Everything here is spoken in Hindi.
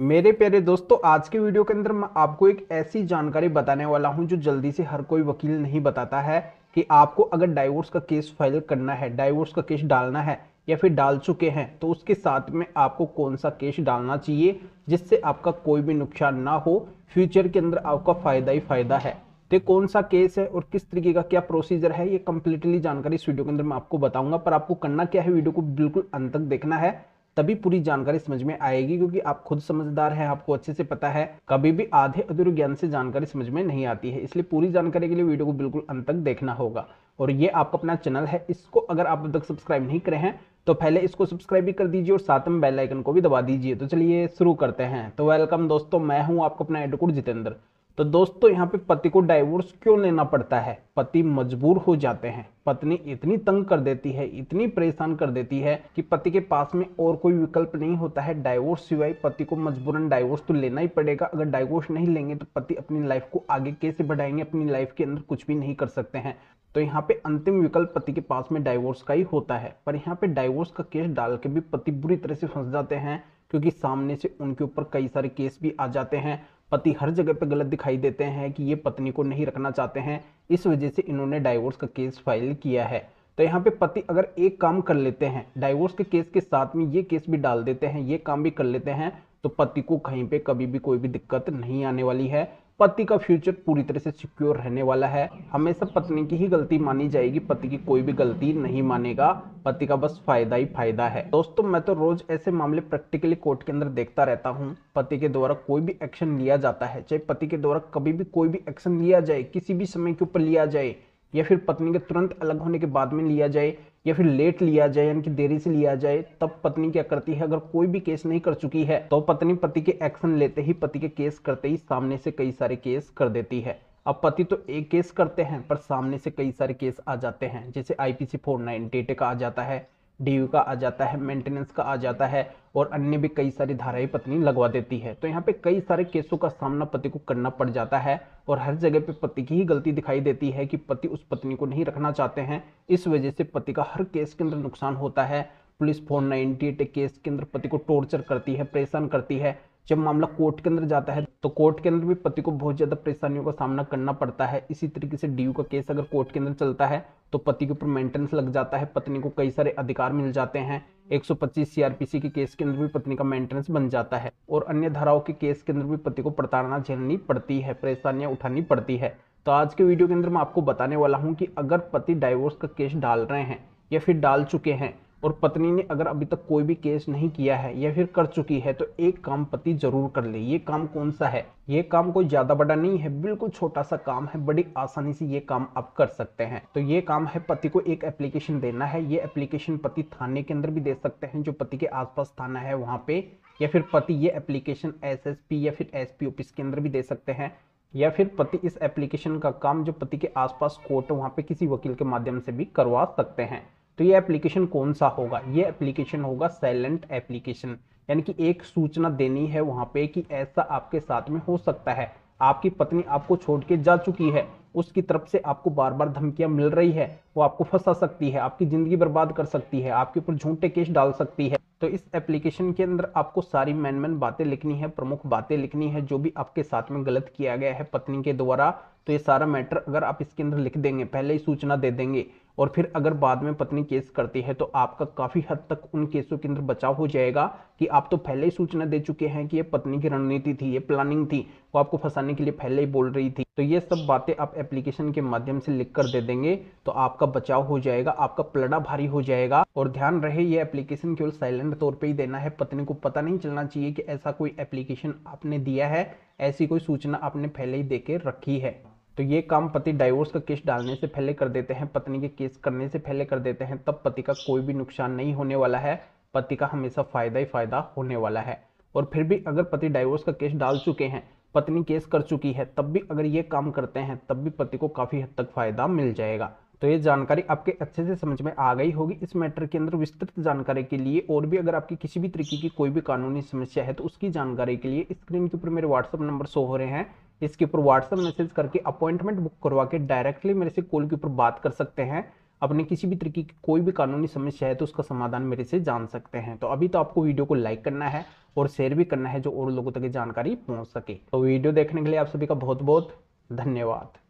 मेरे प्यारे दोस्तों आज के वीडियो के अंदर मैं आपको एक ऐसी जानकारी बताने वाला हूं जो जल्दी से हर कोई वकील नहीं बताता है कि आपको अगर डाइवोर्स का केस फाइल करना है डाइवोर्स का केस डालना है या फिर डाल चुके हैं तो उसके साथ में आपको कौन सा केस डालना चाहिए जिससे आपका कोई भी नुकसान ना हो फ्यूचर के अंदर आपका फ़ायदा ही फ़ायदा है तो कौन सा केस है और किस तरीके का क्या प्रोसीजर है ये कम्प्लीटली जानकारी इस वीडियो के अंदर मैं आपको बताऊंगा पर आपको करना क्या है वीडियो को बिल्कुल अंत तक देखना है तभी पूरी जानकारी समझ में आएगी क्योंकि आप खुद समझदार हैं आपको अच्छे से पता है कभी भी आधे अधूरे ज्ञान से जानकारी समझ में नहीं आती है इसलिए पूरी जानकारी के लिए वीडियो को बिल्कुल अंत तक देखना होगा और ये आपका अपना चैनल है इसको अगर आप अब तक सब्सक्राइब नहीं करे हैं तो पहले इसको सब्सक्राइब भी कर दीजिए और साथ में बेल आइकन को भी दबा दीजिए तो चलिए शुरू करते हैं तो वेलकम दोस्तों मैं हूँ आपका अपना एडकुट जितेंद्र तो दोस्तों यहाँ पे पति को डाइवोर्स क्यों लेना पड़ता है पति मजबूर हो जाते हैं पत्नी इतनी तंग कर देती है इतनी परेशान कर देती है कि पति के पास में और कोई विकल्प नहीं होता है डाइवोर्स सिवाय पति को मजबूरन डाइवोर्स तो लेना ही पड़ेगा अगर डाइवोर्स नहीं लेंगे तो पति अपनी लाइफ को आगे कैसे बढ़ाएंगे अपनी लाइफ के अंदर कुछ भी नहीं कर सकते हैं तो यहाँ पे अंतिम विकल्प पति के पास में डाइवोर्स का ही होता है पर यहाँ पे डाइवोर्स का केस डाल के भी पति बुरी तरह से फंस जाते हैं क्योंकि सामने से उनके ऊपर कई सारे केस भी आ जाते हैं पति हर जगह पे गलत दिखाई देते हैं कि ये पत्नी को नहीं रखना चाहते हैं इस वजह से इन्होंने डाइवोर्स का केस फाइल किया है तो यहाँ पे पति अगर एक काम कर लेते हैं डाइवोर्स के केस के साथ में ये केस भी डाल देते हैं ये काम भी कर लेते हैं तो पति को कहीं पे कभी भी कोई भी दिक्कत नहीं आने वाली है पति का फ्यूचर पूरी तरह से सिक्योर रहने वाला है हमेशा पत्नी की ही गलती मानी जाएगी पति की कोई भी गलती नहीं मानेगा पति का बस फायदा ही फायदा है दोस्तों मैं तो रोज ऐसे मामले प्रैक्टिकली कोर्ट के अंदर देखता रहता हूँ पति के द्वारा कोई भी एक्शन लिया जाता है चाहे पति के द्वारा कभी भी कोई भी एक्शन लिया जाए किसी भी समय के ऊपर लिया जाए या फिर पत्नी के तुरंत अलग होने के बाद में लिया जाए या फिर लेट लिया जाए यानी कि देरी से लिया जाए तब पत्नी क्या करती है अगर कोई भी केस नहीं कर चुकी है तो पत्नी पति के एक्शन लेते ही पति के केस करते ही सामने से कई सारे केस कर देती है अब पति तो एक केस करते हैं पर सामने से कई सारे केस आ जाते हैं जैसे आईपीसी 490 का आ जाता है डी का आ जाता है मेंटेनेंस का आ जाता है और अन्य भी कई सारी धाराएं पत्नी लगवा देती है तो यहाँ पे कई सारे केसों का सामना पति को करना पड़ जाता है और हर जगह पे पति की ही गलती दिखाई देती है कि पति उस पत्नी को नहीं रखना चाहते हैं इस वजह से पति का हर केस के अंदर नुकसान होता है police four ninety eight case के अंदर पति को टॉर्चर करती है परेशान करती है जब मामला कोर्ट के अंदर जाता है तो कोर्ट के अंदर भी पति को बहुत ज़्यादा परेशानियों का सामना करना पड़ता है इसी तरीके से डी का केस अगर कोर्ट के अंदर चलता है तो पति के ऊपर मेंटेनेंस लग जाता है पत्नी को कई सारे अधिकार मिल जाते हैं 125 सीआरपीसी के केस के अंदर भी पत्नी का मेंटेनेंस बन जाता है और अन्य धाराओं के केस के अंदर भी पति को प्रताड़ना झेलनी पड़ती है परेशानियां उठानी पड़ती है तो आज के वीडियो के अंदर मैं आपको बताने वाला हूँ कि अगर पति डाइवोर्स का केस डाल रहे हैं या फिर डाल चुके हैं और पत्नी ने अगर अभी तक कोई भी केस नहीं किया है या फिर कर चुकी है तो एक काम पति जरूर कर ले ये काम कौन सा है ये काम कोई ज़्यादा बड़ा नहीं है बिल्कुल छोटा सा काम है बड़ी आसानी से ये काम आप कर सकते हैं तो ये काम है पति को एक एप्लीकेशन देना है ये एप्लीकेशन पति थाने के अंदर भी दे सकते हैं जो पति के आसपास थाना है वहाँ पे या फिर पति ये एप्लीकेशन एस या फिर एस ऑफिस के अंदर भी दे सकते हैं या फिर पति इस एप्लीकेशन का काम जो पति के आसपास कोर्ट वहाँ पे किसी वकील के माध्यम से भी करवा सकते हैं तो ये एप्लीकेशन कौन सा होगा ये एप्लीकेशन होगा साइलेंट एप्लीकेशन यानी कि एक सूचना देनी है वहाँ पे कि ऐसा आपके साथ में हो सकता है आपकी पत्नी आपको छोड़ के जा चुकी है उसकी तरफ से आपको बार बार धमकियां मिल रही है वो आपको फंसा सकती है आपकी ज़िंदगी बर्बाद कर सकती है आपके ऊपर झूठे केस डाल सकती है तो इस एप्लीकेशन के अंदर आपको सारी मैन मैन बातें लिखनी है प्रमुख बातें लिखनी है जो भी आपके साथ में गलत किया गया है पत्नी के द्वारा तो ये सारा मैटर अगर आप इसके अंदर लिख देंगे पहले ही सूचना दे देंगे और फिर अगर बाद में पत्नी केस करती है तो आपका काफ़ी हद तक उन केसों के अंदर बचाव हो जाएगा कि आप तो पहले ही सूचना दे चुके हैं कि ये पत्नी की रणनीति थी ये प्लानिंग थी वो आपको फंसाने के लिए पहले ही बोल रही थी तो ये सब बातें आप एप्लीकेशन के माध्यम से लिख कर दे देंगे तो आपका बचाव हो जाएगा आपका पलड़ा भारी हो जाएगा और ध्यान रहे ये एप्लीकेशन केवल साइलेंट तौर पे ही देना है पत्नी को पता नहीं चलना चाहिए कि ऐसा कोई एप्लीकेशन आपने दिया है ऐसी कोई सूचना आपने पहले ही दे के रखी है तो ये काम पति डाइवोर्स का केस डालने से पहले कर देते हैं पत्नी के केस करने से पहले कर देते हैं तब पति का कोई भी नुकसान नहीं होने वाला है पति का हमेशा फ़ायदा ही फ़ायदा होने वाला है और फिर भी अगर पति डाइवोर्स का केस डाल चुके हैं पत्नी केस कर चुकी है तब भी अगर ये काम करते हैं तब भी पति को काफ़ी हद तक फायदा मिल जाएगा तो ये जानकारी आपके अच्छे से समझ में आ गई होगी इस मैटर के अंदर विस्तृत जानकारी के लिए और भी अगर आपकी किसी भी तरीके की कोई भी कानूनी समस्या है तो उसकी जानकारी के लिए स्क्रीन के ऊपर मेरे व्हाट्सअप नंबर शो हो रहे हैं इसके ऊपर व्हाट्सअप मैसेज करके अपॉइंटमेंट बुक करवा के डायरेक्टली मेरे से कॉल के ऊपर बात कर सकते हैं अपने किसी भी तरीके की कोई भी कानूनी समस्या है तो उसका समाधान मेरे से जान सकते हैं तो अभी तो आपको वीडियो को लाइक करना है और शेयर भी करना है जो और लोगों तक जानकारी पहुँच सके तो वीडियो देखने के लिए आप सभी का बहुत बहुत धन्यवाद